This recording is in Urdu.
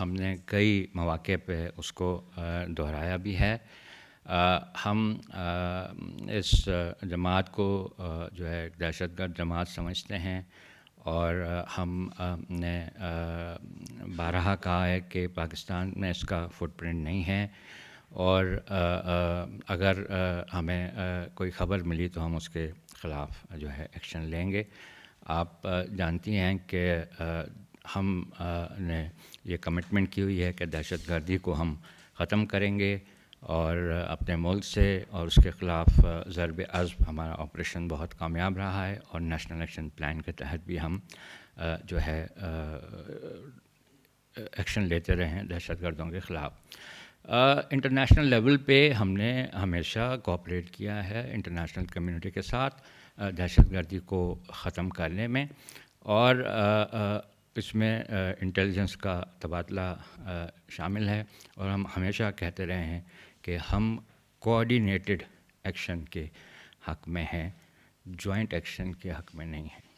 ہم نے کئی مواقع پہ اس کو دہرایا بھی ہے ہم اس جماعت کو جو ہے دہشت گرد جماعت سمجھتے ہیں اور ہم نے بارہا کہا ہے کہ پاکستان میں اس کا فٹ پرنٹ نہیں ہے اور اگر ہمیں کوئی خبر ملی تو ہم اس کے خلاف جو ہے ایکشن لیں گے آپ جانتی ہیں کہ ہم نے یہ کمٹمنٹ کی ہوئی ہے کہ دہشت گردی کو ہم ختم کریں گے اور اپنے ملک سے اور اس کے خلاف ضرب عزب ہمارا آپریشن بہت کامیاب رہا ہے اور نیشنل ایکشن پلان کے تحت بھی ہم جو ہے ایکشن لیتے رہے ہیں دہشت گردوں کے خلاف انٹرنیشنل لیول پہ ہم نے ہمیشہ کوپریٹ کیا ہے انٹرنیشنل کمیونٹی کے ساتھ دہشت گردی کو ختم کرنے میں اور اس میں انٹیلیجنس کا تبادلہ شامل ہے اور ہم ہمیشہ کہتے رہے ہیں کہ ہم کوآڈینیٹڈ ایکشن کے حق میں ہیں جوائنٹ ایکشن کے حق میں نہیں ہیں